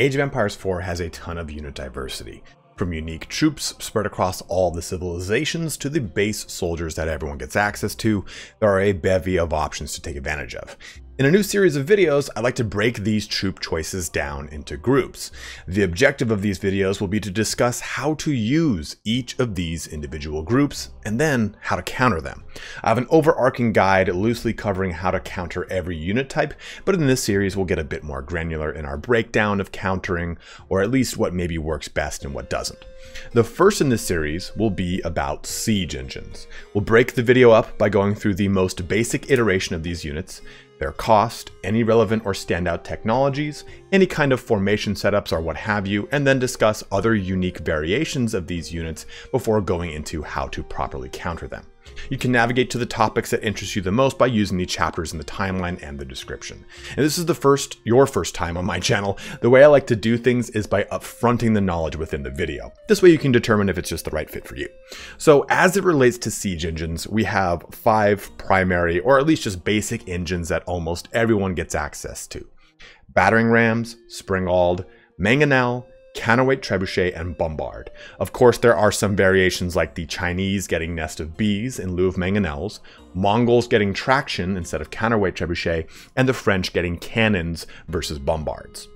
Age of Empires 4 has a ton of unit diversity, from unique troops spread across all the civilizations to the base soldiers that everyone gets access to, there are a bevy of options to take advantage of. In a new series of videos, I like to break these troop choices down into groups. The objective of these videos will be to discuss how to use each of these individual groups and then how to counter them. I have an overarching guide loosely covering how to counter every unit type, but in this series we'll get a bit more granular in our breakdown of countering, or at least what maybe works best and what doesn't. The first in this series will be about siege engines. We'll break the video up by going through the most basic iteration of these units, their cost, any relevant or standout technologies, any kind of formation setups or what have you, and then discuss other unique variations of these units before going into how to properly counter them. You can navigate to the topics that interest you the most by using the chapters in the timeline and the description. And this is the first, your first time on my channel. The way I like to do things is by upfronting the knowledge within the video. This way you can determine if it's just the right fit for you. So as it relates to siege engines, we have five primary, or at least just basic engines that almost everyone gets access to. Battering rams, Springald, mangonel, Counterweight Trebuchet, and Bombard. Of course, there are some variations like the Chinese getting Nest of Bees in lieu of mangonels, Mongols getting Traction instead of counterweight Trebuchet, and the French getting Cannons versus Bombards.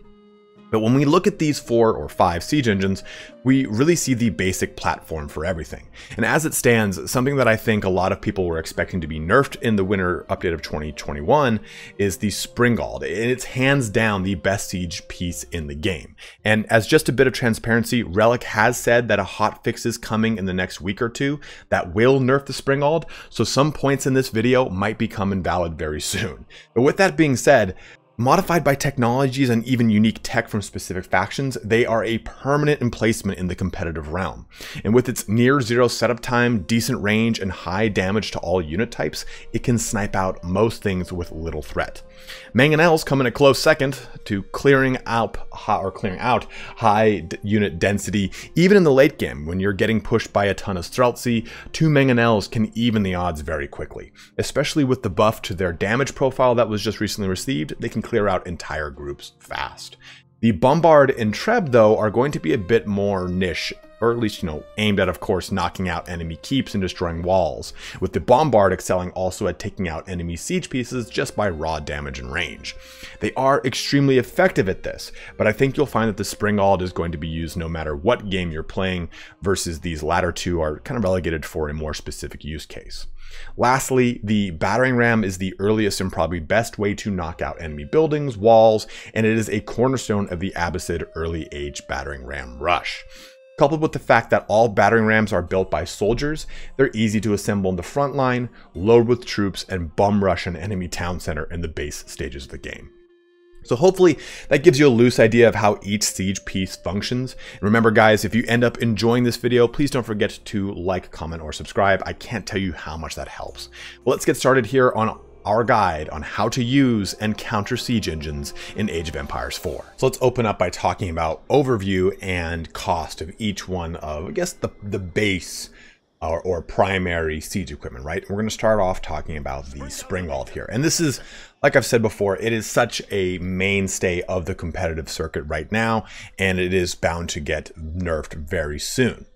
But when we look at these four or five Siege engines, we really see the basic platform for everything. And as it stands, something that I think a lot of people were expecting to be nerfed in the winter update of 2021 is the Springald, it's hands down the best Siege piece in the game. And as just a bit of transparency, Relic has said that a hot fix is coming in the next week or two that will nerf the Springald, so some points in this video might become invalid very soon. But with that being said, Modified by technologies and even unique tech from specific factions, they are a permanent emplacement in the competitive realm. And with its near zero setup time, decent range, and high damage to all unit types, it can snipe out most things with little threat. Manganelles come in a close second to clearing out or clearing out high unit density. Even in the late game, when you're getting pushed by a ton of Streltsy, two Manganelles can even the odds very quickly. Especially with the buff to their damage profile that was just recently received, they can clear out entire groups fast. The Bombard and Treb, though, are going to be a bit more niche or at least, you know, aimed at, of course, knocking out enemy keeps and destroying walls, with the Bombard excelling also at taking out enemy siege pieces just by raw damage and range. They are extremely effective at this, but I think you'll find that the Spring alt is going to be used no matter what game you're playing, versus these latter two are kind of relegated for a more specific use case. Lastly, the battering ram is the earliest and probably best way to knock out enemy buildings, walls, and it is a cornerstone of the Abbasid early age battering ram rush. Coupled with the fact that all battering rams are built by soldiers, they're easy to assemble in the front line, load with troops, and bum rush an enemy town center in the base stages of the game. So hopefully that gives you a loose idea of how each siege piece functions. And remember guys, if you end up enjoying this video, please don't forget to like, comment, or subscribe. I can't tell you how much that helps. Well, let's get started here on our guide on how to use and counter siege engines in Age of Empires 4. So let's open up by talking about overview and cost of each one of, I guess, the, the base or, or primary siege equipment, right? we're going to start off talking about the Springald here. And this is, like I've said before, it is such a mainstay of the competitive circuit right now, and it is bound to get nerfed very soon.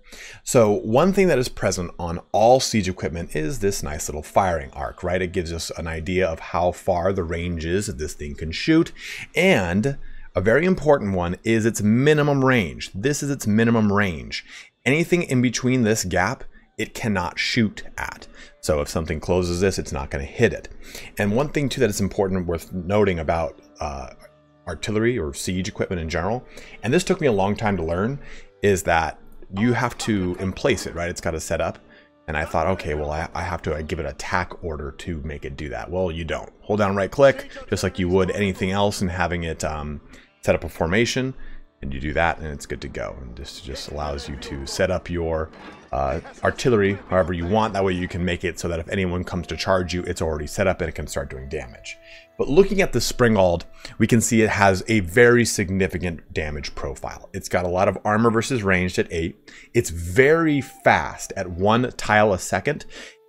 So one thing that is present on all siege equipment is this nice little firing arc, right? It gives us an idea of how far the range is that this thing can shoot. And a very important one is its minimum range. This is its minimum range. Anything in between this gap, it cannot shoot at. So if something closes this, it's not going to hit it. And one thing too that is important worth noting about uh, artillery or siege equipment in general, and this took me a long time to learn, is that you have to emplace it, right? It's got to set up. And I thought, okay, well, I, I have to I give it a tack order to make it do that. Well, you don't. Hold down right click, just like you would anything else, and having it um, set up a formation and you do that and it's good to go and this just allows you to set up your uh, artillery however you want that way you can make it so that if anyone comes to charge you it's already set up and it can start doing damage but looking at the springald we can see it has a very significant damage profile it's got a lot of armor versus ranged at 8 it's very fast at one tile a second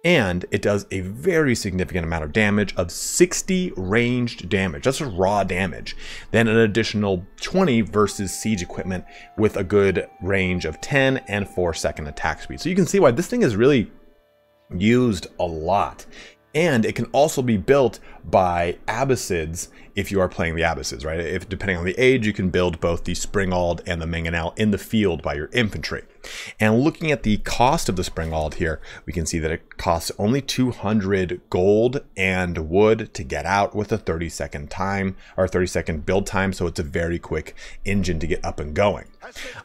and it does a very significant amount of damage of 60 ranged damage. That's just raw damage. Then an additional 20 versus siege equipment with a good range of 10 and 4 second attack speed. So you can see why this thing is really used a lot and it can also be built by Abbasids if you are playing the Abbasids, right? If depending on the age, you can build both the springald and the mangonel in the field by your infantry. And looking at the cost of the springald here, we can see that it costs only 200 gold and wood to get out with a 30 second time or 30 second build time. So it's a very quick engine to get up and going.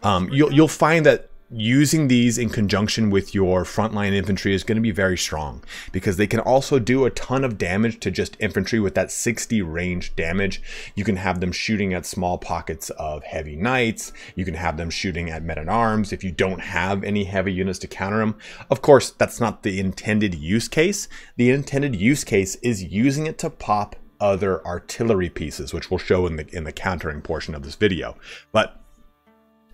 Um, you'll, you'll find that using these in conjunction with your frontline infantry is going to be very strong because they can also do a ton of damage to just infantry with that 60 range damage. You can have them shooting at small pockets of heavy knights. You can have them shooting at men at arms if you don't have any heavy units to counter them. Of course, that's not the intended use case. The intended use case is using it to pop other artillery pieces, which we'll show in the in the countering portion of this video. But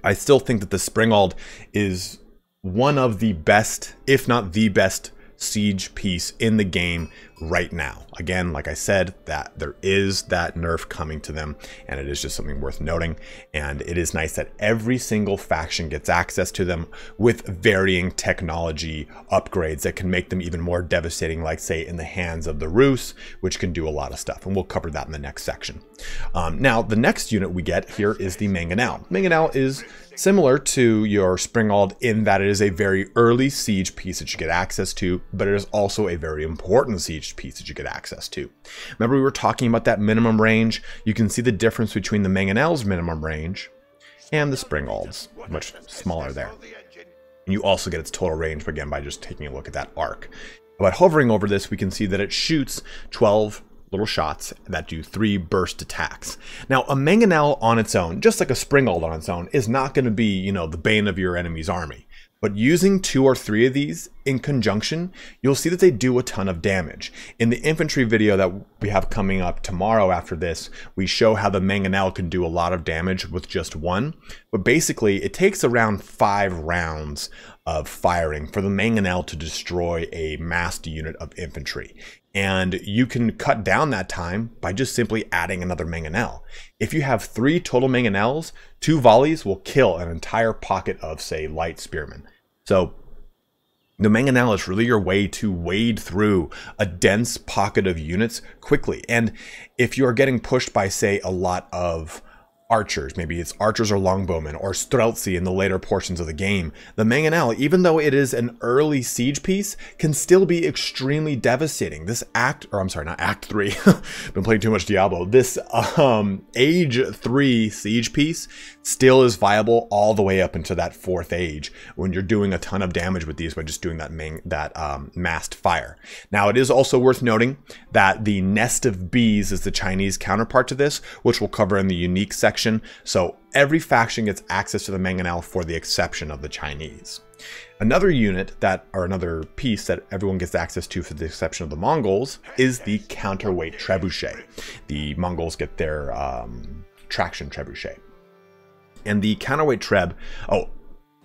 I still think that the Springald is one of the best, if not the best, siege piece in the game right now. Again, like I said, that there is that nerf coming to them and it is just something worth noting. And it is nice that every single faction gets access to them with varying technology upgrades that can make them even more devastating, like say in the hands of the Rus, which can do a lot of stuff. And we'll cover that in the next section. Um, now, the next unit we get here is the Manganel. Manganel is Similar to your Springald in that it is a very early siege piece that you get access to, but it is also a very important siege piece that you get access to. Remember we were talking about that minimum range? You can see the difference between the Mangonel's minimum range and the Springald's, much smaller there. And you also get its total range, again, by just taking a look at that arc. By hovering over this, we can see that it shoots 12, little shots that do three burst attacks. Now, a mangonel on its own, just like a springald on its own, is not going to be, you know, the bane of your enemy's army. But using two or three of these in conjunction, you'll see that they do a ton of damage. In the infantry video that we have coming up tomorrow after this, we show how the mangonel can do a lot of damage with just one. But basically, it takes around five rounds of firing for the mangonel to destroy a massed unit of infantry. And you can cut down that time by just simply adding another mangonel. If you have three total mangonels, two volleys will kill an entire pocket of, say, light spearmen. So the mangonel is really your way to wade through a dense pocket of units quickly. And if you're getting pushed by, say, a lot of archers. Maybe it's archers or longbowmen or streltsy in the later portions of the game. The mangonel, even though it is an early siege piece, can still be extremely devastating. This act, or I'm sorry, not act three, been playing too much Diablo. This um, age three siege piece still is viable all the way up into that fourth age when you're doing a ton of damage with these by just doing that main, that um, massed fire. Now it is also worth noting that the nest of bees is the Chinese counterpart to this, which we'll cover in the unique section faction, so every faction gets access to the mangonel for the exception of the Chinese. Another unit that, or another piece that everyone gets access to for the exception of the Mongols is the counterweight trebuchet. The Mongols get their um, traction trebuchet. And the counterweight treb, oh,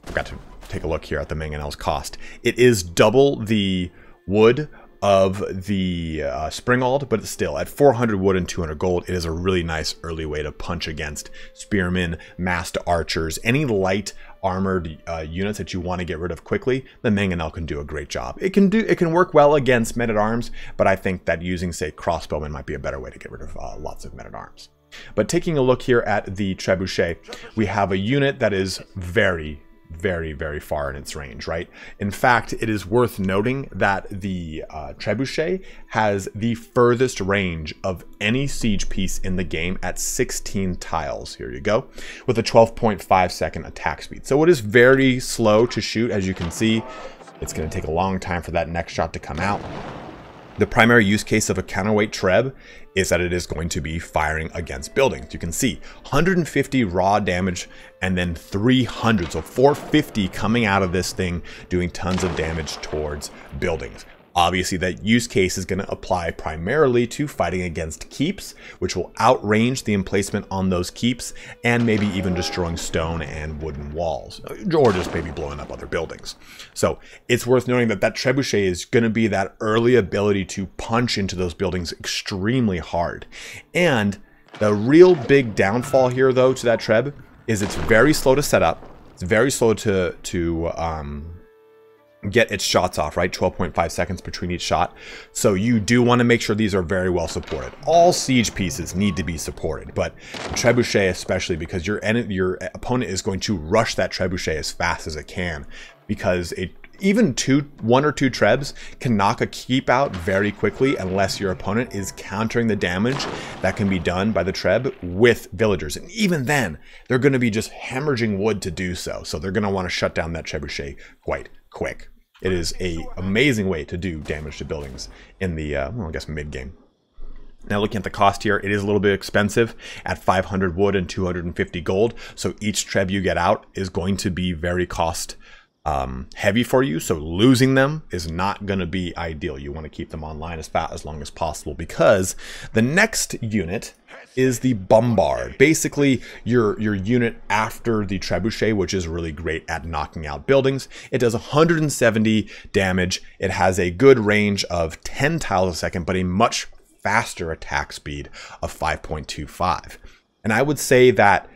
forgot to take a look here at the mangonel's cost. It is double the wood of the uh, Springald, but still at 400 wood and 200 gold, it is a really nice early way to punch against spearmen, massed archers, any light armored uh, units that you want to get rid of quickly, the mangonel can do a great job. It can do it can work well against men at arms, but I think that using say crossbowmen might be a better way to get rid of uh, lots of men at arms. But taking a look here at the trebuchet, we have a unit that is very very, very far in its range, right? In fact, it is worth noting that the uh, trebuchet has the furthest range of any siege piece in the game at 16 tiles. Here you go, with a 12.5 second attack speed. So it is very slow to shoot, as you can see. It's going to take a long time for that next shot to come out. The primary use case of a counterweight treb is that it is going to be firing against buildings. You can see 150 raw damage and then 300, so 450 coming out of this thing doing tons of damage towards buildings. Obviously, that use case is going to apply primarily to fighting against keeps, which will outrange the emplacement on those keeps, and maybe even destroying stone and wooden walls, or just maybe blowing up other buildings. So it's worth noting that that trebuchet is going to be that early ability to punch into those buildings extremely hard. And the real big downfall here, though, to that treb is it's very slow to set up. It's very slow to to um, get its shots off, right? 12.5 seconds between each shot. So you do want to make sure these are very well supported. All siege pieces need to be supported, but trebuchet especially because your your opponent is going to rush that trebuchet as fast as it can because it even two one or two trebs can knock a keep out very quickly unless your opponent is countering the damage that can be done by the treb with villagers and even then they're going to be just hemorrhaging wood to do so so they're going to want to shut down that trebuchet quite quick it is a amazing way to do damage to buildings in the, uh, well, I guess mid-game. Now looking at the cost here, it is a little bit expensive at 500 wood and 250 gold. So each treb you get out is going to be very cost um, heavy for you. So losing them is not going to be ideal. You want to keep them online as far as long as possible because the next unit is the bombard. Basically, your, your unit after the trebuchet, which is really great at knocking out buildings. It does 170 damage. It has a good range of 10 tiles a second, but a much faster attack speed of 5.25. And I would say that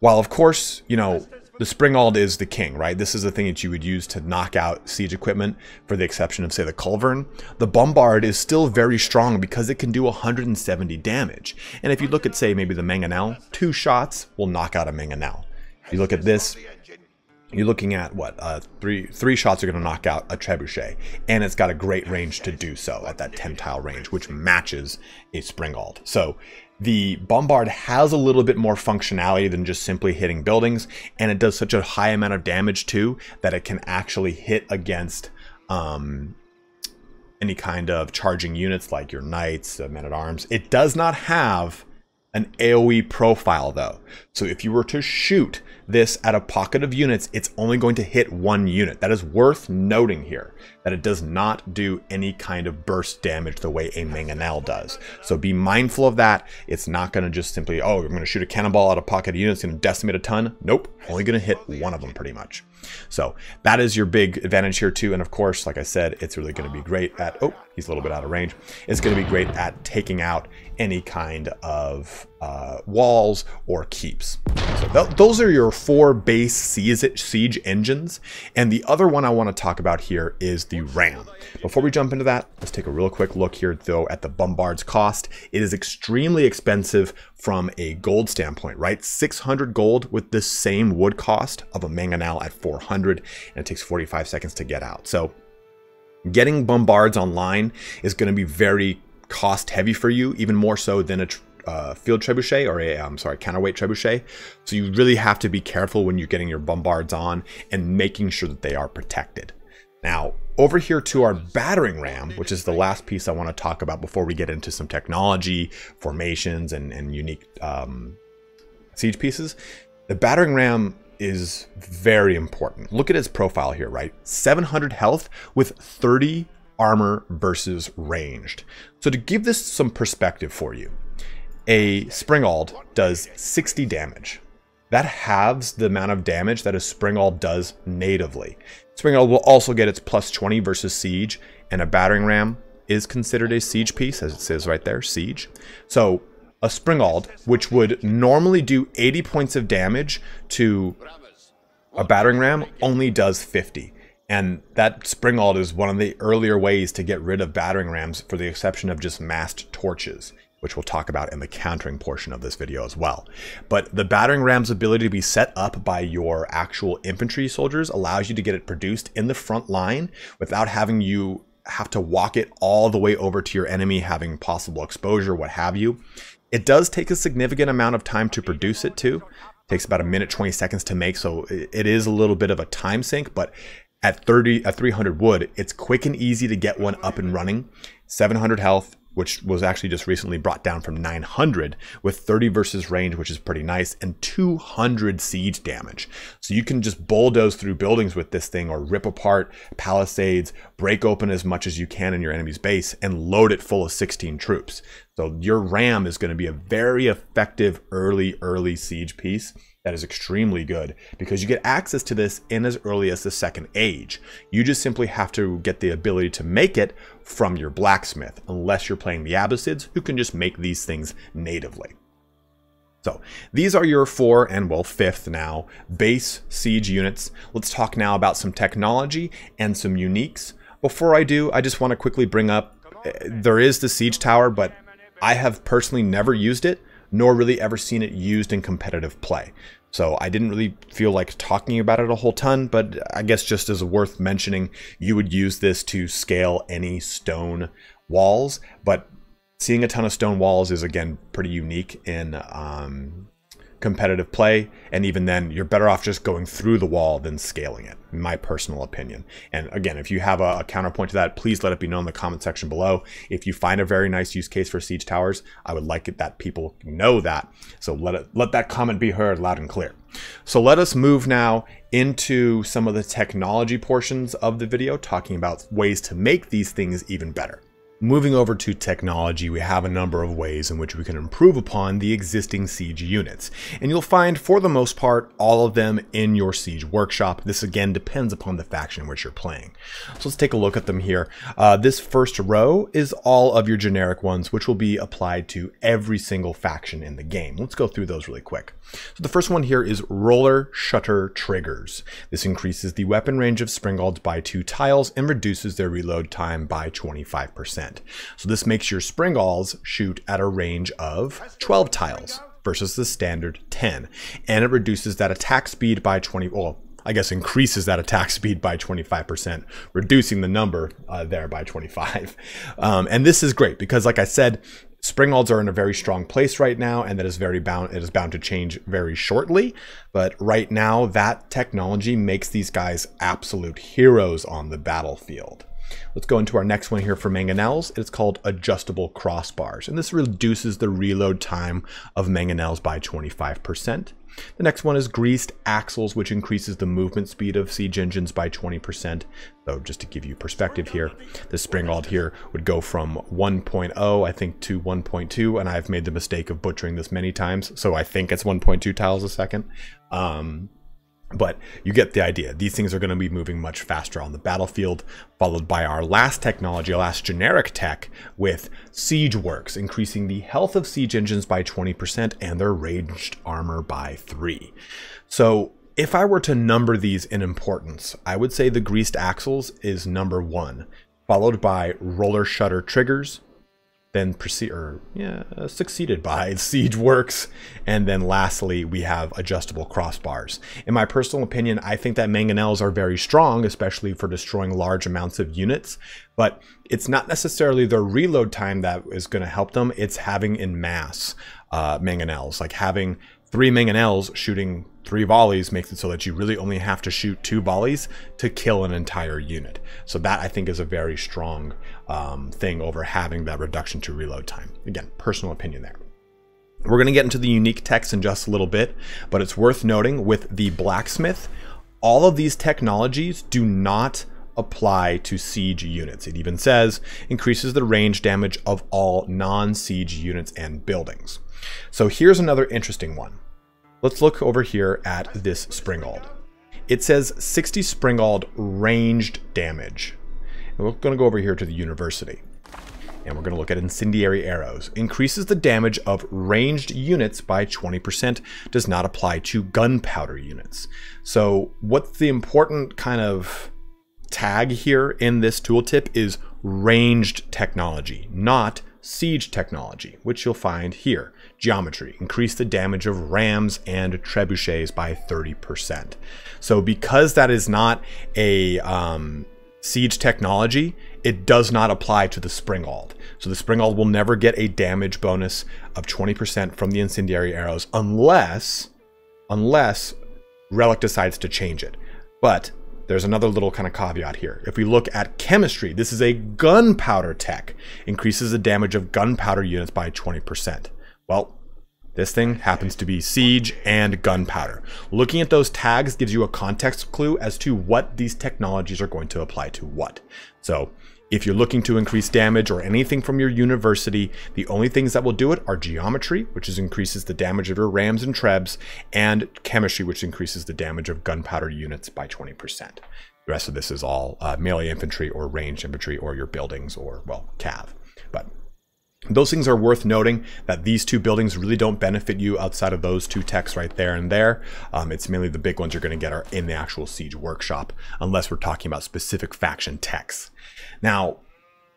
while, of course, you know, the Springald is the king, right? This is the thing that you would use to knock out siege equipment, for the exception of, say, the Culvern. The Bombard is still very strong because it can do 170 damage. And if you look at, say, maybe the Mangonel, two shots will knock out a Mangonel. If you look at this, you're looking at what uh, three three shots are going to knock out a trebuchet, and it's got a great range to do so at that 10 tile range, which matches a springald. So the bombard has a little bit more functionality than just simply hitting buildings, and it does such a high amount of damage too that it can actually hit against um, any kind of charging units like your knights, men at arms. It does not have an AoE profile though. So if you were to shoot this at a pocket of units, it's only going to hit one unit. That is worth noting here, that it does not do any kind of burst damage the way a mangonel does. So be mindful of that. It's not going to just simply, oh, I'm going to shoot a cannonball at a pocket of units, going to decimate a ton. Nope, only going to hit one of them pretty much. So that is your big advantage here too. And of course, like I said, it's really going to be great at, oh, he's a little bit out of range. It's going to be great at taking out any kind of uh, walls or keeps. So th those are your four base siege engines. And the other one I want to talk about here is the RAM. Before we jump into that, let's take a real quick look here though at the Bombard's cost. It is extremely expensive from a gold standpoint, right? 600 gold with the same wood cost of a mangonel at 400 and it takes 45 seconds to get out. So getting bombards online is going to be very cost heavy for you, even more so than a uh, field trebuchet or a I'm sorry counterweight trebuchet. So you really have to be careful when you're getting your bombards on and making sure that they are protected. Now over here to our battering ram, which is the last piece I want to talk about before we get into some technology, formations, and, and unique um, siege pieces. The battering ram is very important. Look at its profile here, right? 700 health with 30 armor versus ranged. So to give this some perspective for you, a Springald does 60 damage. That halves the amount of damage that a Springald does natively. Springald will also get its plus 20 versus Siege, and a Battering Ram is considered a Siege piece, as it says right there, Siege. So a Springald, which would normally do 80 points of damage to a battering ram only does 50. And that Springald is one of the earlier ways to get rid of battering rams for the exception of just massed torches which we'll talk about in the countering portion of this video as well. But the battering ram's ability to be set up by your actual infantry soldiers allows you to get it produced in the front line without having you have to walk it all the way over to your enemy, having possible exposure, what have you. It does take a significant amount of time to produce it too. It takes about a minute 20 seconds to make, so it is a little bit of a time sink, but at 30 at 300 wood, it's quick and easy to get one up and running. 700 health, which was actually just recently brought down from 900 with 30 versus range, which is pretty nice, and 200 siege damage. So you can just bulldoze through buildings with this thing or rip apart palisades, break open as much as you can in your enemy's base, and load it full of 16 troops. So your RAM is going to be a very effective early, early siege piece. That is extremely good because you get access to this in as early as the second age. You just simply have to get the ability to make it from your blacksmith, unless you're playing the Abbasids who can just make these things natively. So these are your four and well fifth now base siege units. Let's talk now about some technology and some uniques. Before I do, I just want to quickly bring up eh, there is the siege tower, but I have personally never used it, nor really ever seen it used in competitive play. So I didn't really feel like talking about it a whole ton, but I guess just as worth mentioning, you would use this to scale any stone walls, but seeing a ton of stone walls is again pretty unique in um, competitive play, and even then, you're better off just going through the wall than scaling it, my personal opinion. And again, if you have a, a, counterpoint to that, please let it be known in the comment section below. If you find a very nice use case for siege towers, I would like it that people know that. So let it, let that comment be heard loud and clear. So let us move now into some of the technology portions of the video, talking about ways to make these things even better. Moving over to technology, we have a number of ways in which we can improve upon the existing Siege units, and you'll find, for the most part, all of them in your Siege workshop. This again depends upon the faction which you're playing. So let's take a look at them here. Uh, this first row is all of your generic ones, which will be applied to every single faction in the game. Let's go through those really quick. So the first one here is Roller Shutter Triggers. This increases the weapon range of Springalds by two tiles and reduces their reload time by 25%. So this makes your Springalls shoot at a range of 12 tiles versus the standard 10. And it reduces that attack speed by 20, well, I guess increases that attack speed by 25%, reducing the number uh, there by 25. Um, and this is great because, like I said, Springalds are in a very strong place right now, and that is very bound. It is bound to change very shortly. But right now, that technology makes these guys absolute heroes on the battlefield. Let's go into our next one here for mangonels. It's called adjustable crossbars, and this reduces the reload time of mangonels by 25%. The next one is greased axles, which increases the movement speed of siege engines by 20%. Though, so just to give you perspective here, the Springald here would go from 1.0, I think, to 1.2, and I've made the mistake of butchering this many times, so I think it's 1.2 tiles a second. Um, but you get the idea. These things are going to be moving much faster on the battlefield, followed by our last technology, our last generic tech, with Siege Works, increasing the health of siege engines by 20% and their ranged armor by 3. So if I were to number these in importance, I would say the Greased Axles is number 1, followed by Roller Shutter Triggers, then proceed or yeah, succeeded by siege works and then lastly we have adjustable crossbars in my personal opinion i think that mangonels are very strong especially for destroying large amounts of units but it's not necessarily their reload time that is going to help them it's having in mass uh, mangonels like having three mangonels shooting Three volleys makes it so that you really only have to shoot two volleys to kill an entire unit. So that I think is a very strong um, thing over having that reduction to reload time. Again, personal opinion there. We're going to get into the unique techs in just a little bit, but it's worth noting with the blacksmith, all of these technologies do not apply to siege units. It even says increases the range damage of all non siege units and buildings. So here's another interesting one. Let's look over here at this Springald. It says 60 Springald ranged damage. And we're going to go over here to the university. And we're going to look at incendiary arrows. Increases the damage of ranged units by 20%. Does not apply to gunpowder units. So what's the important kind of tag here in this tooltip is ranged technology, not siege technology, which you'll find here geometry, increase the damage of rams and trebuchets by 30%. So because that is not a um, siege technology, it does not apply to the Springald. So the Springald will never get a damage bonus of 20% from the incendiary arrows unless, unless Relic decides to change it. But there's another little kind of caveat here. If we look at chemistry, this is a gunpowder tech, increases the damage of gunpowder units by 20%. Well, this thing happens to be siege and gunpowder. Looking at those tags gives you a context clue as to what these technologies are going to apply to what. So if you're looking to increase damage or anything from your university, the only things that will do it are geometry, which is increases the damage of your rams and trebs, and chemistry, which increases the damage of gunpowder units by 20%. The rest of this is all uh, melee infantry or ranged infantry or your buildings or, well, cav. But those things are worth noting that these two buildings really don't benefit you outside of those two techs right there and there. Um, it's mainly the big ones you're going to get are in the actual siege workshop, unless we're talking about specific faction techs. Now,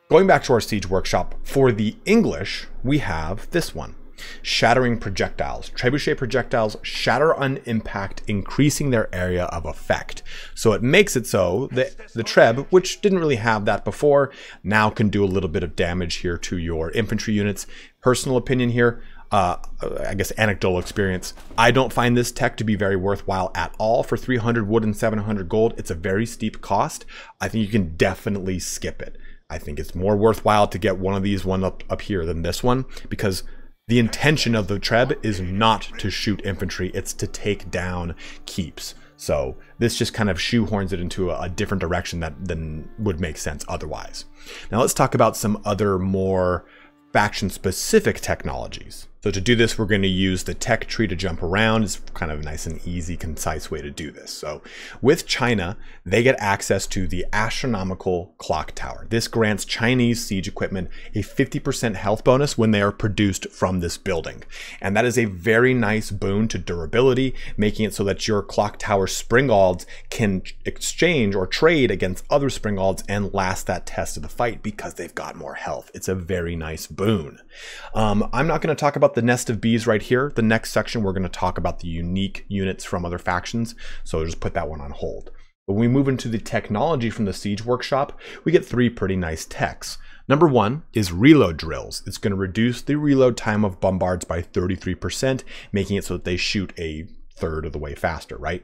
going back to our siege workshop, for the English, we have this one. Shattering projectiles. Trebuchet projectiles shatter on impact, increasing their area of effect. So it makes it so that the Treb, which didn't really have that before, now can do a little bit of damage here to your infantry units. Personal opinion here, uh, I guess anecdotal experience. I don't find this tech to be very worthwhile at all. For 300 wood and 700 gold, it's a very steep cost. I think you can definitely skip it. I think it's more worthwhile to get one of these one up, up here than this one because the intention of the Treb is not to shoot infantry, it's to take down keeps. So this just kind of shoehorns it into a, different direction that than would make sense otherwise. Now let's talk about some other more faction specific technologies. So to do this, we're going to use the tech tree to jump around. It's kind of a nice and easy, concise way to do this. So with China, they get access to the astronomical clock tower. This grants Chinese siege equipment a 50% health bonus when they are produced from this building. And that is a very nice boon to durability, making it so that your clock tower springalds can exchange or trade against other springalds and last that test of the fight because they've got more health. It's a very nice boon. Um, I'm not going to talk about the nest of bees right here. The next section, we're going to talk about the unique units from other factions. So I'll just put that one on hold. when we move into the technology from the Siege Workshop, we get three pretty nice techs. Number one is reload drills. It's going to reduce the reload time of bombards by 33%, making it so that they shoot a third of the way faster, right?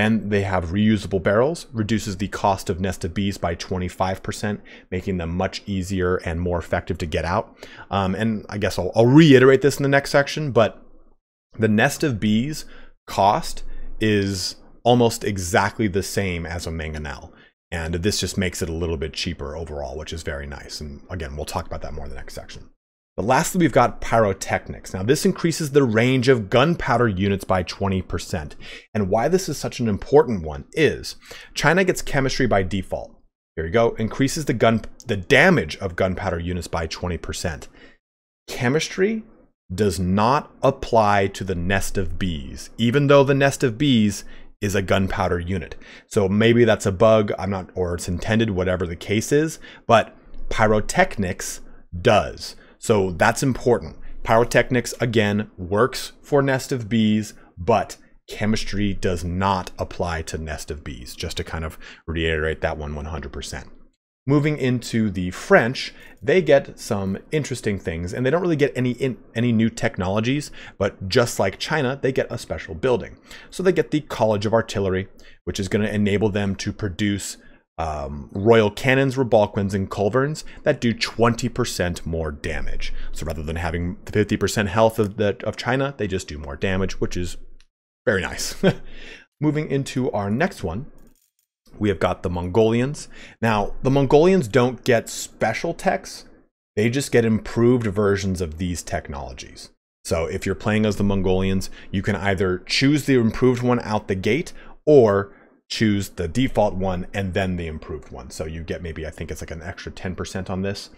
Then they have reusable barrels, reduces the cost of nested bees by 25%, making them much easier and more effective to get out. Um, and I guess I'll, I'll reiterate this in the next section, but the nest of bees cost is almost exactly the same as a mangonel. And this just makes it a little bit cheaper overall, which is very nice. And again, we'll talk about that more in the next section. But lastly, we've got pyrotechnics. Now this increases the range of gunpowder units by 20%. And why this is such an important one is China gets chemistry by default. Here you go, increases the gun the damage of gunpowder units by 20%. Chemistry does not apply to the nest of bees, even though the nest of bees is a gunpowder unit. So maybe that's a bug, I'm not or it's intended, whatever the case is, but pyrotechnics does. So that's important. Pyrotechnics, again, works for nest of bees, but chemistry does not apply to nest of bees, just to kind of reiterate that one 100%. Moving into the French, they get some interesting things, and they don't really get any in, any new technologies, but just like China, they get a special building. So they get the College of Artillery, which is going to enable them to produce um, royal cannons, rebalquins, and culverns that do 20% more damage. So rather than having the 50% health of, the, of China, they just do more damage, which is very nice. Moving into our next one, we have got the Mongolians. Now, the Mongolians don't get special techs. They just get improved versions of these technologies. So if you're playing as the Mongolians, you can either choose the improved one out the gate or choose the default one and then the improved one. So you get maybe, I think it's like an extra 10% on this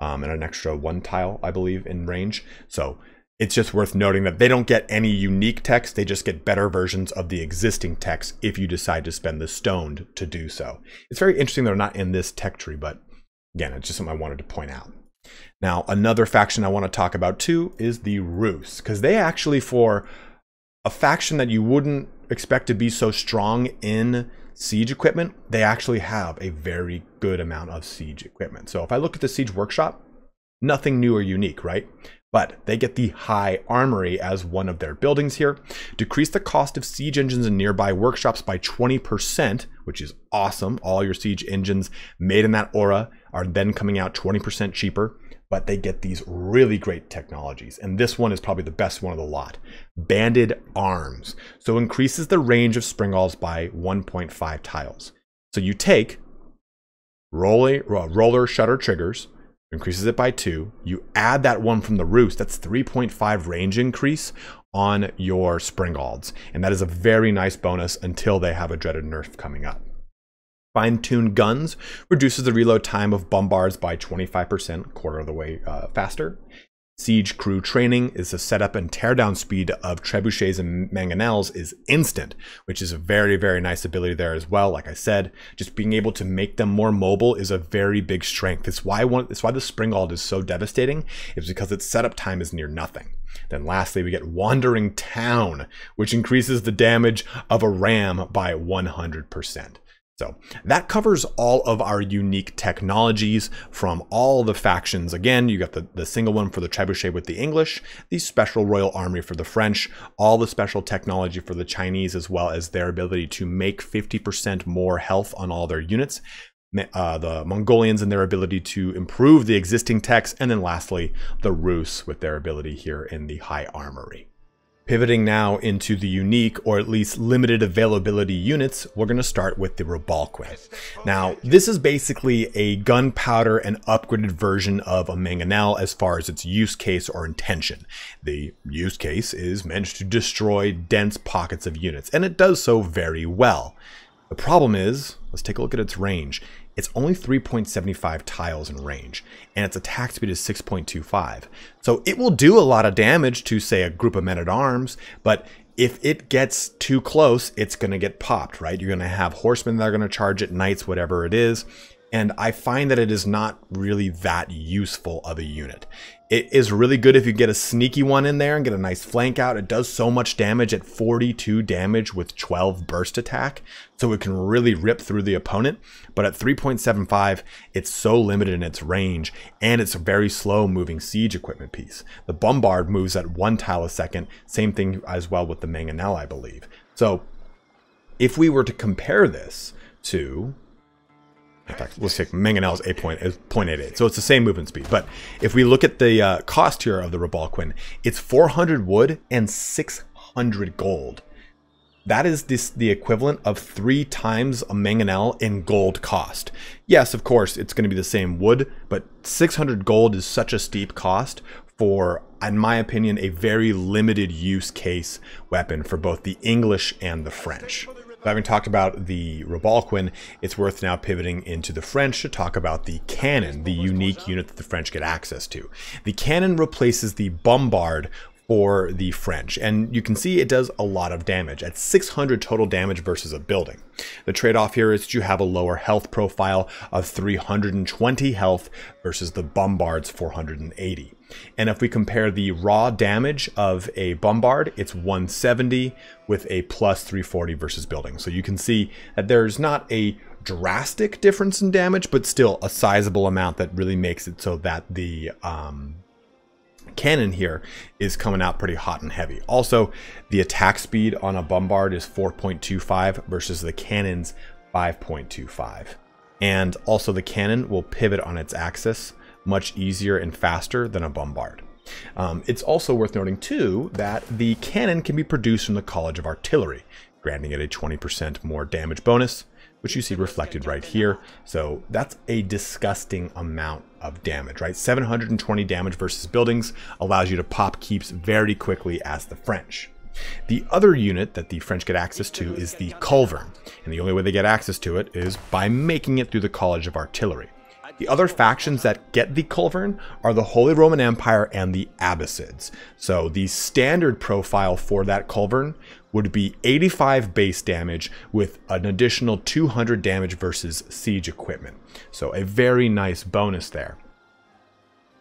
um, and an extra one tile, I believe, in range. So it's just worth noting that they don't get any unique text. They just get better versions of the existing text if you decide to spend the stoned to do so. It's very interesting they're not in this tech tree, but again, it's just something I wanted to point out. Now, another faction I want to talk about too is the Rus, because they actually, for a faction that you wouldn't expect to be so strong in siege equipment, they actually have a very good amount of siege equipment. So if I look at the siege workshop, nothing new or unique, right? But they get the high armory as one of their buildings here. Decrease the cost of siege engines in nearby workshops by 20%, which is awesome. All your siege engines made in that aura are then coming out 20% cheaper but they get these really great technologies. And this one is probably the best one of the lot. Banded arms. So increases the range of springalls by 1.5 tiles. So you take roller, roller shutter triggers, increases it by two. You add that one from the roost, that's 3.5 range increase on your Springalds. And that is a very nice bonus until they have a dreaded nerf coming up fine-tuned guns reduces the reload time of bombards by 25% quarter of the way uh, faster siege crew training is the setup and teardown speed of trebuchets and mangonels is instant which is a very very nice ability there as well like i said just being able to make them more mobile is a very big strength it's why one it's why the springald is so devastating It's because its setup time is near nothing then lastly, we get Wandering Town, which increases the damage of a ram by 100%. So that covers all of our unique technologies from all the factions. Again, you got the, the single one for the trebuchet with the English, the special royal army for the French, all the special technology for the Chinese, as well as their ability to make 50% more health on all their units, uh, the Mongolians and their ability to improve the existing techs, and then lastly, the Rus with their ability here in the High Armory. Pivoting now into the unique or at least limited availability units, we're going to start with the Rebalquith. Now, this is basically a gunpowder and upgraded version of a mangonel as far as its use case or intention. The use case is meant to destroy dense pockets of units, and it does so very well. The problem is, let's take a look at its range. It's only 3.75 tiles in range, and its attack speed is 6.25. So it will do a lot of damage to, say, a group of men-at-arms, but if it gets too close, it's going to get popped, right? You're going to have horsemen that are going to charge it, knights, whatever it is. And I find that it is not really that useful of a unit. It is really good if you get a sneaky one in there and get a nice flank out. It does so much damage at 42 damage with 12 burst attack, so it can really rip through the opponent. But at 3.75, it's so limited in its range, and it's a very slow moving siege equipment piece. The Bombard moves at one tile a second, same thing as well with the Mangonel, I believe. So if we were to compare this to fact, let's take Manganel's 8.88. Uh, so it's the same movement speed. But if we look at the uh, cost here of the Rebalquin, it's 400 wood and 600 gold. That is this, the equivalent of three times a manganel in gold cost. Yes, of course, it's going to be the same wood, but 600 gold is such a steep cost for, in my opinion, a very limited use case weapon for both the English and the French. Having talked about the Robalquin, it's worth now pivoting into the French to talk about the cannon, the unique unit that the French get access to. The cannon replaces the bombard for the French, and you can see it does a lot of damage at 600 total damage versus a building. The trade off here is that you have a lower health profile of 320 health versus the bombard's 480. And if we compare the raw damage of a bombard, it's 170 with a plus 340 versus building. So you can see that there's not a drastic difference in damage, but still a sizable amount that really makes it so that the um, cannon here is coming out pretty hot and heavy. Also, the attack speed on a bombard is 4.25 versus the cannon's 5.25. And also the cannon will pivot on its axis much easier and faster than a bombard. Um, it's also worth noting, too, that the cannon can be produced from the College of Artillery, granting it a 20% more damage bonus, which you see reflected right here. So that's a disgusting amount of damage, right? 720 damage versus buildings allows you to pop keeps very quickly as the French. The other unit that the French get access to is the culvern, and the only way they get access to it is by making it through the College of Artillery. The other factions that get the Culverin are the Holy Roman Empire and the Abbasids. So the standard profile for that Culverin would be 85 base damage with an additional 200 damage versus siege equipment. So a very nice bonus there.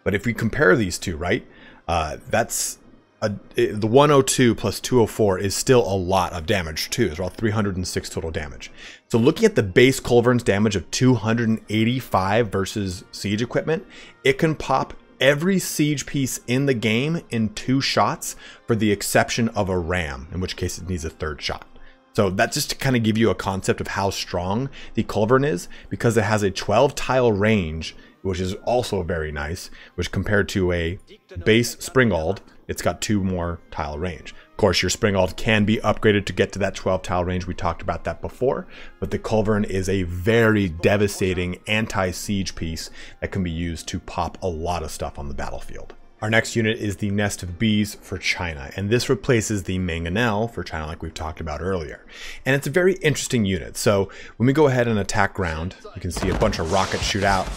But if we compare these two, right, uh, that's a, the 102 plus 204 is still a lot of damage too. It's about 306 total damage. So looking at the base Culvern's damage of 285 versus siege equipment, it can pop every siege piece in the game in two shots for the exception of a ram, in which case it needs a third shot. So that's just to kind of give you a concept of how strong the Culvern is because it has a 12 tile range, which is also very nice, which compared to a base Springald it's got two more tile range. Of course, your Springald can be upgraded to get to that 12 tile range. We talked about that before, but the Culverin is a very devastating anti-siege piece that can be used to pop a lot of stuff on the battlefield. Our next unit is the Nest of Bees for China, and this replaces the Mangonel for China like we've talked about earlier. And it's a very interesting unit. So when we go ahead and attack ground, you can see a bunch of rockets shoot out,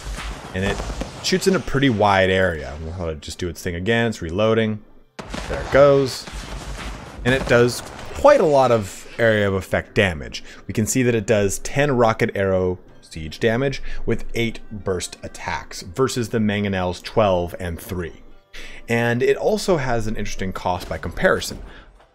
and it shoots in a pretty wide area. We'll it just do its thing again, it's reloading. There it goes. And it does quite a lot of area of effect damage. We can see that it does 10 rocket arrow siege damage with 8 burst attacks versus the Mangonel's 12 and 3. And it also has an interesting cost by comparison.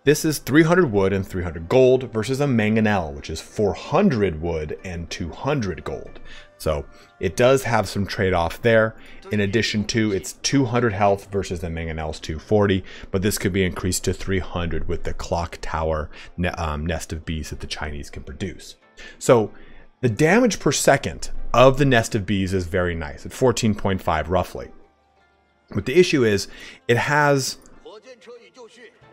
This is 300 wood and 300 gold versus a mangonel, which is 400 wood and 200 gold. So it does have some trade off there in addition to its 200 health versus the Mangonel's 240, but this could be increased to 300 with the clock tower ne um, nest of bees that the Chinese can produce. So the damage per second of the nest of bees is very nice at 14.5 roughly. But the issue is it has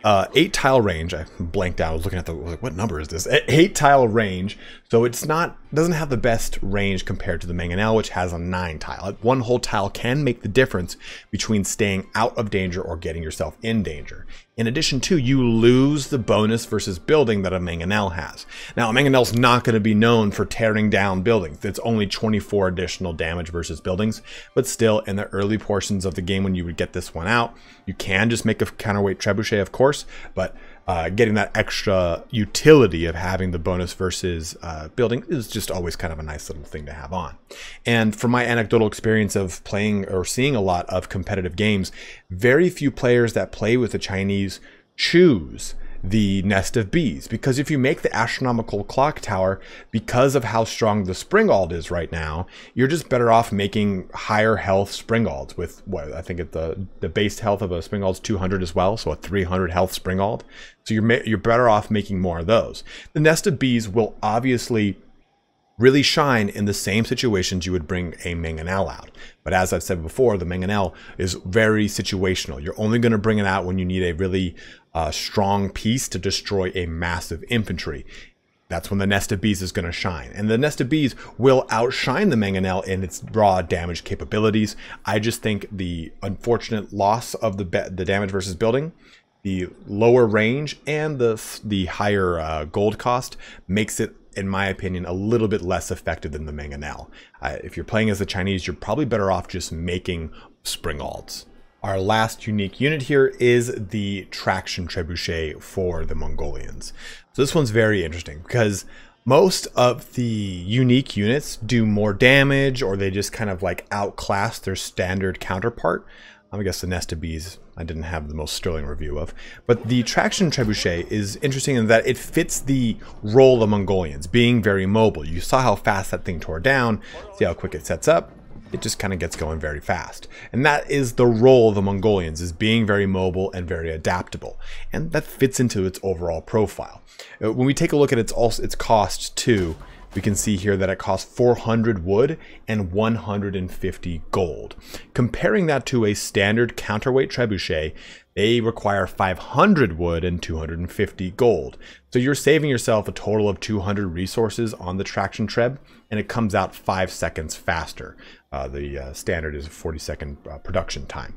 uh, eight tile range. I blanked out. I was looking at the like, what number is this? Eight tile range. So it's not doesn't have the best range compared to the Mangonel, which has a 9 tile. One whole tile can make the difference between staying out of danger or getting yourself in danger. In addition to, you lose the bonus versus building that a Mangonel has. Now, a Mangonel's not going to be known for tearing down buildings. It's only 24 additional damage versus buildings, but still, in the early portions of the game when you would get this one out, you can just make a counterweight trebuchet, of course, but uh, getting that extra utility of having the bonus versus uh, building is just always kind of a nice little thing to have on. And from my anecdotal experience of playing or seeing a lot of competitive games, very few players that play with the Chinese choose the nest of bees. Because if you make the astronomical clock tower, because of how strong the springald is right now, you're just better off making higher health springalds with what I think the the base health of a springald is 200 as well, so a 300 health springald. So you're you're better off making more of those. The nest of bees will obviously really shine in the same situations you would bring a mangonel out. But as I've said before, the mangonel is very situational. You're only going to bring it out when you need a really a strong piece to destroy a massive infantry. That's when the Nest of Bees is going to shine. And the Nest of Bees will outshine the Mangonel in its raw damage capabilities. I just think the unfortunate loss of the the damage versus building, the lower range, and the, the higher uh, gold cost makes it, in my opinion, a little bit less effective than the Mangonel. Uh, if you're playing as the Chinese, you're probably better off just making Springalds. Our last unique unit here is the traction trebuchet for the Mongolians. So this one's very interesting because most of the unique units do more damage or they just kind of like outclass their standard counterpart. Um, I guess the Nesta Bees I didn't have the most sterling review of. But the traction trebuchet is interesting in that it fits the role of Mongolians, being very mobile. You saw how fast that thing tore down, see how quick it sets up it just kind of gets going very fast. And that is the role of the Mongolians, is being very mobile and very adaptable. And that fits into its overall profile. Uh, when we take a look at its, also, its cost too, we can see here that it costs 400 wood and 150 gold. Comparing that to a standard counterweight trebuchet, they require 500 wood and 250 gold. So you're saving yourself a total of 200 resources on the traction treb and it comes out five seconds faster. Uh, the uh, standard is a 40 second uh, production time.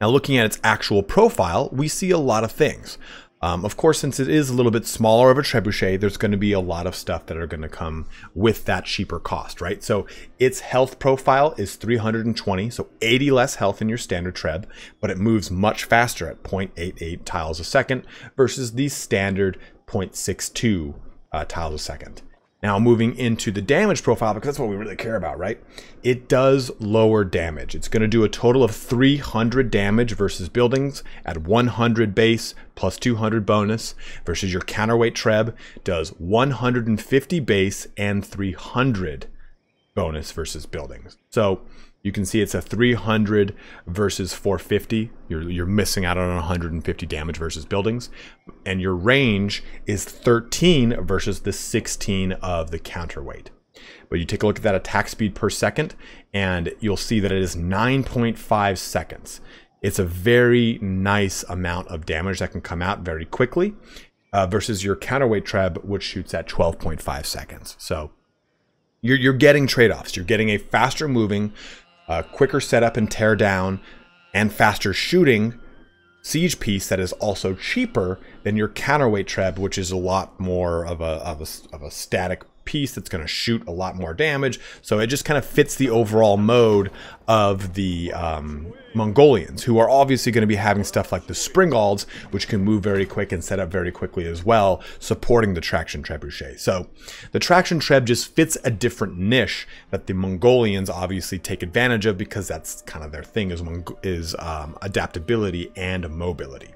Now, looking at its actual profile, we see a lot of things. Um, of course, since it is a little bit smaller of a trebuchet, there's going to be a lot of stuff that are going to come with that cheaper cost, right? So its health profile is 320, so 80 less health in your standard treb, but it moves much faster at 0.88 tiles a second versus the standard 0.62 uh, tiles a second. Now moving into the damage profile, because that's what we really care about, right? It does lower damage. It's gonna do a total of 300 damage versus buildings at 100 base plus 200 bonus versus your counterweight treb does 150 base and 300 bonus versus buildings. So you can see it's a 300 versus 450. You're, you're missing out on 150 damage versus buildings. And your range is 13 versus the 16 of the counterweight. But you take a look at that attack speed per second, and you'll see that it is 9.5 seconds. It's a very nice amount of damage that can come out very quickly uh, versus your counterweight treb, which shoots at 12.5 seconds. So you're, you're getting trade offs. You're getting a faster moving, uh, quicker setup and tear down, and faster shooting siege piece that is also cheaper than your counterweight treb, which is a lot more of a, of a, of a static piece that's going to shoot a lot more damage. So it just kind of fits the overall mode of the um, Mongolians, who are obviously going to be having stuff like the Springalds, which can move very quick and set up very quickly as well, supporting the traction trebuchet. So the traction treb just fits a different niche that the Mongolians obviously take advantage of because that's kind of their thing is, is um, adaptability and mobility.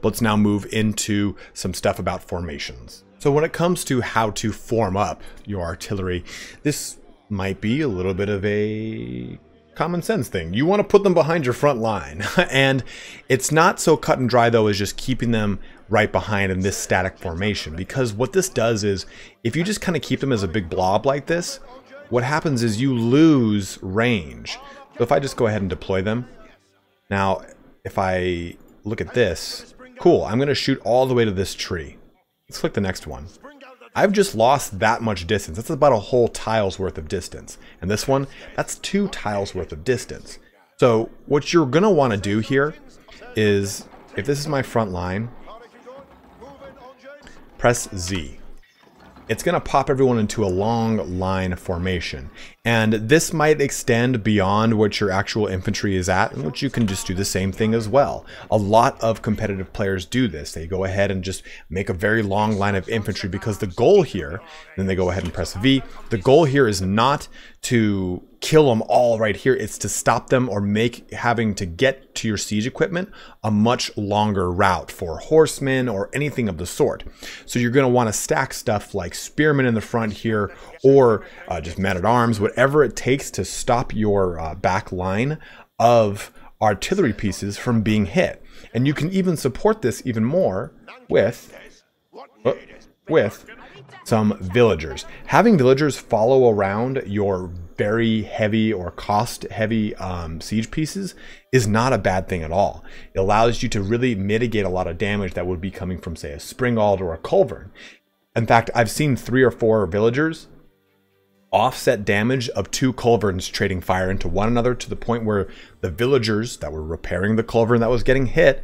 But let's now move into some stuff about formations. So when it comes to how to form up your artillery, this might be a little bit of a common sense thing. You want to put them behind your front line. and it's not so cut and dry though as just keeping them right behind in this static formation because what this does is if you just kind of keep them as a big blob like this, what happens is you lose range. So if I just go ahead and deploy them, now if I look at this, cool, I'm going to shoot all the way to this tree. Let's click the next one. I've just lost that much distance. That's about a whole tile's worth of distance. And this one, that's two tiles worth of distance. So what you're gonna wanna do here is, if this is my front line, press Z it's going to pop everyone into a long line formation. And this might extend beyond what your actual infantry is at, in which you can just do the same thing as well. A lot of competitive players do this. They go ahead and just make a very long line of infantry because the goal here, then they go ahead and press V. The goal here is not to kill them all right here. It's to stop them or make having to get to your siege equipment a much longer route for horsemen or anything of the sort. So you're going to want to stack stuff like spearmen in the front here or uh, just men at arms, whatever it takes to stop your uh, back line of artillery pieces from being hit. And you can even support this even more with, uh, with some villagers. Having villagers follow around your very heavy or cost heavy um, siege pieces is not a bad thing at all. It allows you to really mitigate a lot of damage that would be coming from, say, a spring or a culvern. In fact, I've seen three or four villagers offset damage of two culverns trading fire into one another to the point where the villagers that were repairing the culvern that was getting hit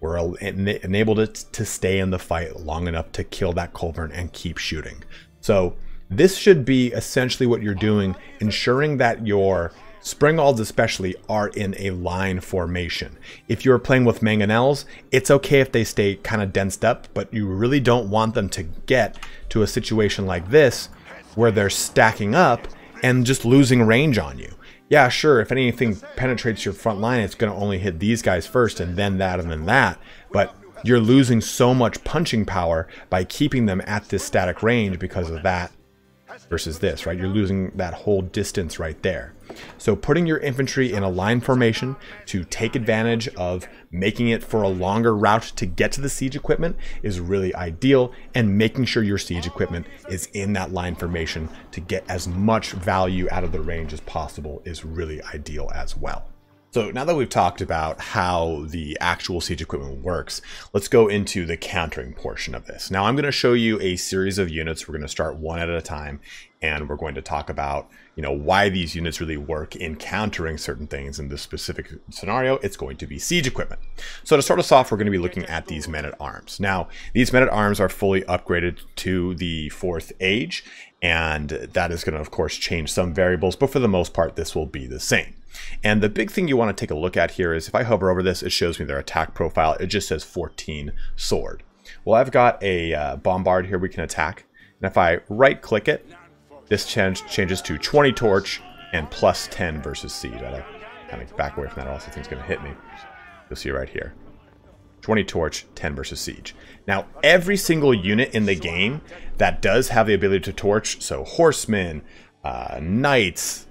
were enabled it to stay in the fight long enough to kill that culvern and keep shooting. So this should be essentially what you're doing, ensuring that your Springalds especially are in a line formation. If you're playing with mangonels, it's okay if they stay kind of densed up, but you really don't want them to get to a situation like this where they're stacking up and just losing range on you yeah, sure, if anything penetrates your front line, it's going to only hit these guys first and then that and then that. But you're losing so much punching power by keeping them at this static range because of that versus this, right? You're losing that whole distance right there. So putting your infantry in a line formation to take advantage of making it for a longer route to get to the siege equipment is really ideal and making sure your siege equipment is in that line formation to get as much value out of the range as possible is really ideal as well. So now that we've talked about how the actual siege equipment works, let's go into the countering portion of this. Now I'm going to show you a series of units. We're going to start one at a time and we're going to talk about, you know, why these units really work in countering certain things in this specific scenario. It's going to be siege equipment. So to start us off, we're going to be looking at these men at arms. Now, these men at arms are fully upgraded to the fourth age and that is going to of course change some variables, but for the most part this will be the same. And the big thing you want to take a look at here is if I hover over this, it shows me their attack profile. It just says 14 sword. Well, I've got a uh, bombard here we can attack. And if I right click it, this change changes to 20 torch and plus 10 versus siege. I kind of back away from that, Also, thing's going to hit me. You'll see right here. 20 torch, 10 versus siege. Now, every single unit in the game that does have the ability to torch, so horsemen, uh, knights,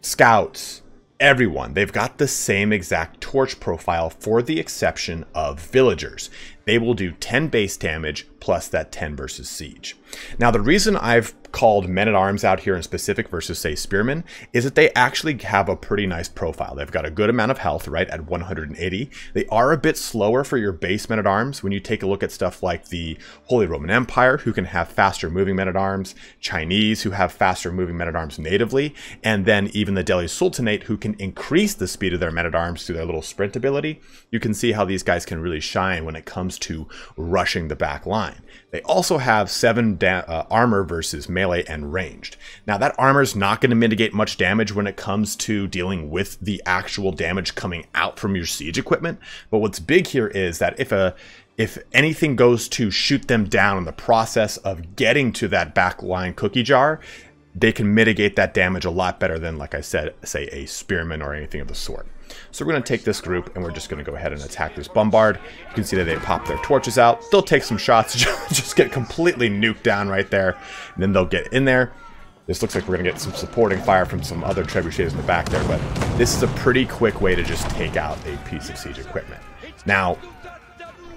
scouts, everyone. They've got the same exact torch profile for the exception of villagers. They will do 10 base damage plus that 10 versus siege. Now the reason I've called men at arms out here in specific versus say spearmen is that they actually have a pretty nice profile. They've got a good amount of health, right, at 180. They are a bit slower for your base men at arms when you take a look at stuff like the Holy Roman Empire, who can have faster moving men at arms, Chinese, who have faster moving men at arms natively, and then even the Delhi Sultanate, who can increase the speed of their men at arms through their little sprint ability. You can see how these guys can really shine when it comes to rushing the back line. They also have seven uh, armor versus melee melee and ranged. Now that armor is not going to mitigate much damage when it comes to dealing with the actual damage coming out from your siege equipment, but what's big here is that if a if anything goes to shoot them down in the process of getting to that backline cookie jar, they can mitigate that damage a lot better than, like I said, say a spearman or anything of the sort. So we're going to take this group and we're just going to go ahead and attack this bombard. You can see that they pop their torches out. They'll take some shots, just get completely nuked down right there. And then they'll get in there. This looks like we're going to get some supporting fire from some other trebuchets in the back there, but this is a pretty quick way to just take out a piece of siege equipment. Now,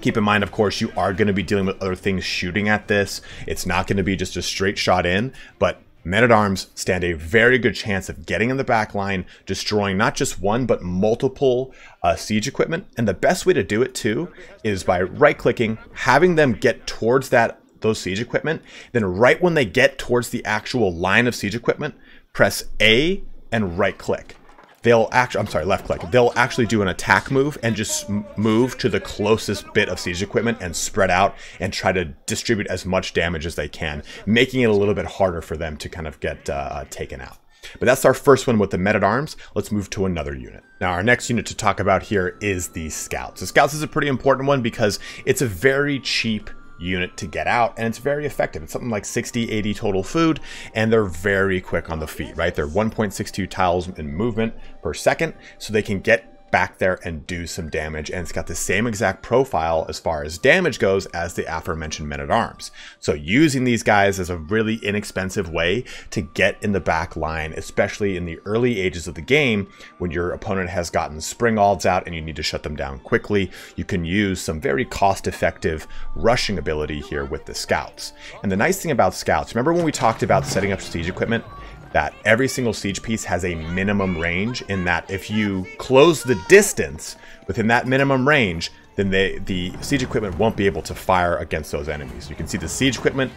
Keep in mind, of course, you are going to be dealing with other things shooting at this. It's not going to be just a straight shot in, but Men at arms stand a very good chance of getting in the back line, destroying not just one but multiple uh, siege equipment. And the best way to do it too is by right clicking, having them get towards that those siege equipment. Then right when they get towards the actual line of siege equipment, press A and right click they'll actually, I'm sorry, left click, they'll actually do an attack move and just move to the closest bit of siege equipment and spread out and try to distribute as much damage as they can, making it a little bit harder for them to kind of get uh, taken out. But that's our first one with the men at arms. Let's move to another unit. Now, our next unit to talk about here is the Scouts. The Scouts is a pretty important one because it's a very cheap unit to get out and it's very effective it's something like 60 80 total food and they're very quick on the feet right they're 1.62 tiles in movement per second so they can get back there and do some damage. And it's got the same exact profile as far as damage goes as the aforementioned men-at-arms. So using these guys is a really inexpensive way to get in the back line, especially in the early ages of the game when your opponent has gotten spring alds out and you need to shut them down quickly. You can use some very cost-effective rushing ability here with the scouts. And the nice thing about scouts, remember when we talked about setting up siege equipment? that every single siege piece has a minimum range in that if you close the distance within that minimum range, then they, the siege equipment won't be able to fire against those enemies. You can see the siege equipment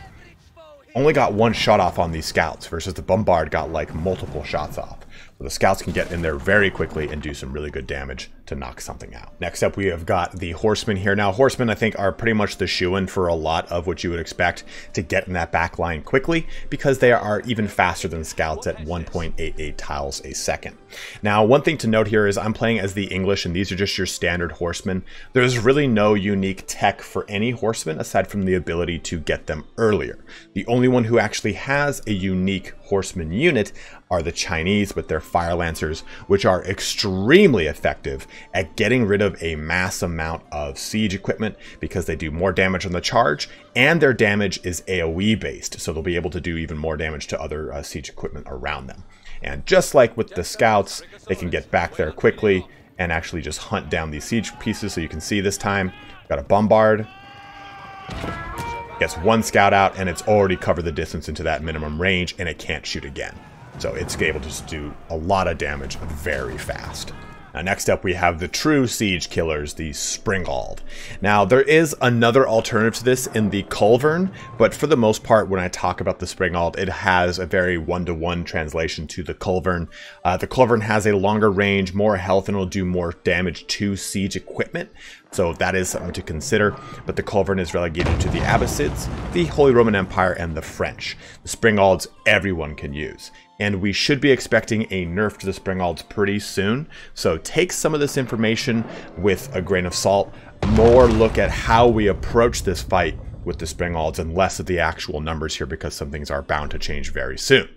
only got one shot off on these scouts versus the bombard got like multiple shots off. So the scouts can get in there very quickly and do some really good damage to knock something out. Next up, we have got the horsemen here. Now, horsemen, I think, are pretty much the shoe-in for a lot of what you would expect to get in that back line quickly because they are even faster than scouts at 1.88 tiles a second. Now, one thing to note here is I'm playing as the English, and these are just your standard horsemen. There's really no unique tech for any horseman aside from the ability to get them earlier. The only one who actually has a unique horseman unit are the Chinese with their fire lancers, which are extremely effective at getting rid of a mass amount of siege equipment because they do more damage on the charge and their damage is AoE based, so they'll be able to do even more damage to other uh, siege equipment around them. And just like with the scouts, they can get back there quickly and actually just hunt down these siege pieces. So you can see this time, got a bombard. Gets one scout out, and it's already covered the distance into that minimum range, and it can't shoot again. So it's able to just do a lot of damage very fast. Now, next up, we have the true siege killers, the Springald. Now, there is another alternative to this in the Culvern, but for the most part, when I talk about the Springald, it has a very one-to-one -one translation to the Culvern. Uh, the Culvern has a longer range, more health, and will do more damage to siege equipment, so that is something to consider. But the Culvern is relegated to the Abbasids, the Holy Roman Empire, and the French. The Springalds everyone can use and we should be expecting a nerf to the Springalds pretty soon. So take some of this information with a grain of salt, more look at how we approach this fight with the Springalds and less of the actual numbers here because some things are bound to change very soon.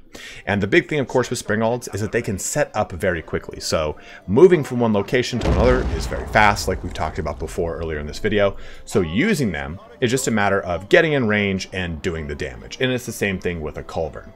And the big thing, of course, with Springalds is that they can set up very quickly. So moving from one location to another is very fast, like we've talked about before earlier in this video. So using them is just a matter of getting in range and doing the damage. And it's the same thing with a Culvern.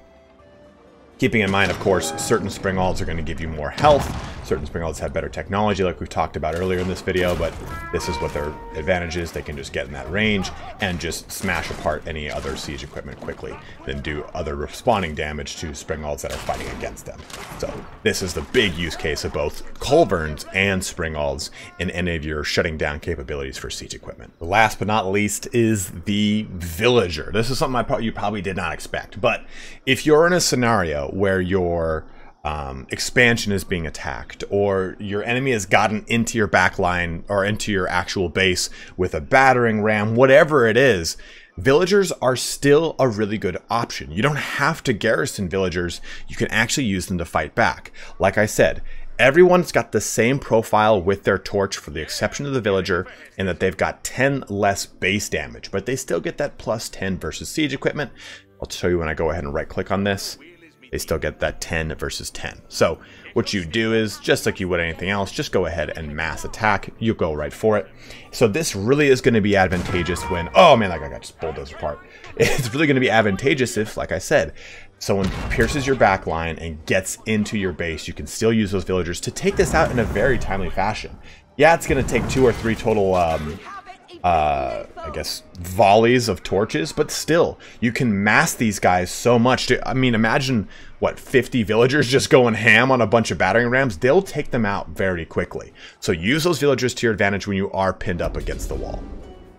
Keeping in mind, of course, certain spring alts are going to give you more health, Certain Springolds have better technology like we talked about earlier in this video, but this is what their advantage is. They can just get in that range and just smash apart any other siege equipment quickly, then do other responding damage to Springolds that are fighting against them. So this is the big use case of both Culverns and Springolds in any of your shutting down capabilities for siege equipment. Last but not least is the Villager. This is something pro you probably did not expect, but if you're in a scenario where you're um, expansion is being attacked, or your enemy has gotten into your backline or into your actual base with a battering ram, whatever it is, villagers are still a really good option. You don't have to garrison villagers, you can actually use them to fight back. Like I said, everyone's got the same profile with their torch for the exception of the villager in that they've got 10 less base damage, but they still get that plus 10 versus siege equipment. I'll show you when I go ahead and right click on this they still get that 10 versus 10. So what you do is, just like you would anything else, just go ahead and mass attack. You go right for it. So this really is going to be advantageous when, oh man, like I got just bulldozed apart. It's really going to be advantageous if, like I said, someone pierces your back line and gets into your base. You can still use those villagers to take this out in a very timely fashion. Yeah, it's going to take two or three total um, uh, I guess, volleys of torches, but still, you can mass these guys so much. To, I mean, imagine, what, 50 villagers just going ham on a bunch of battering rams? They'll take them out very quickly. So use those villagers to your advantage when you are pinned up against the wall.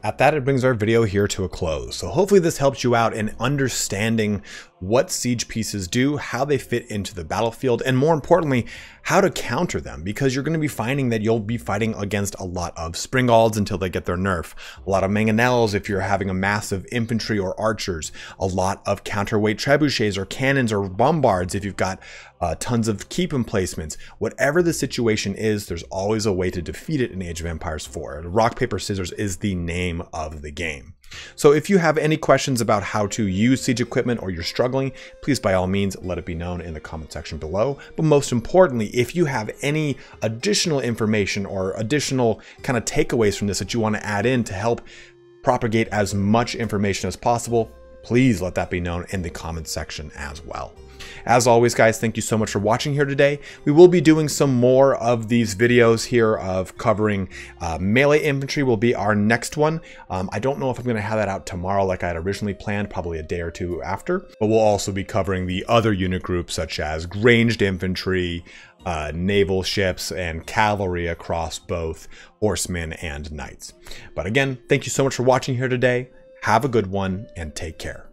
At that, it brings our video here to a close. So hopefully this helps you out in understanding what siege pieces do, how they fit into the battlefield, and more importantly, how to counter them, because you're going to be finding that you'll be fighting against a lot of Springalds until they get their nerf, a lot of Mangonels if you're having a mass of infantry or archers, a lot of counterweight trebuchets or cannons or bombards if you've got uh, tons of keep emplacements. Whatever the situation is, there's always a way to defeat it in Age of Empires 4. Rock, paper, scissors is the name of the game. So if you have any questions about how to use siege equipment or you're struggling, please by all means let it be known in the comment section below. But most importantly, if you have any additional information or additional kind of takeaways from this that you want to add in to help propagate as much information as possible, please let that be known in the comment section as well. As always, guys, thank you so much for watching here today. We will be doing some more of these videos here of covering uh, melee infantry will be our next one. Um, I don't know if I'm going to have that out tomorrow like I had originally planned, probably a day or two after, but we'll also be covering the other unit groups such as ranged infantry, uh, naval ships and cavalry across both horsemen and knights. But again, thank you so much for watching here today. Have a good one and take care.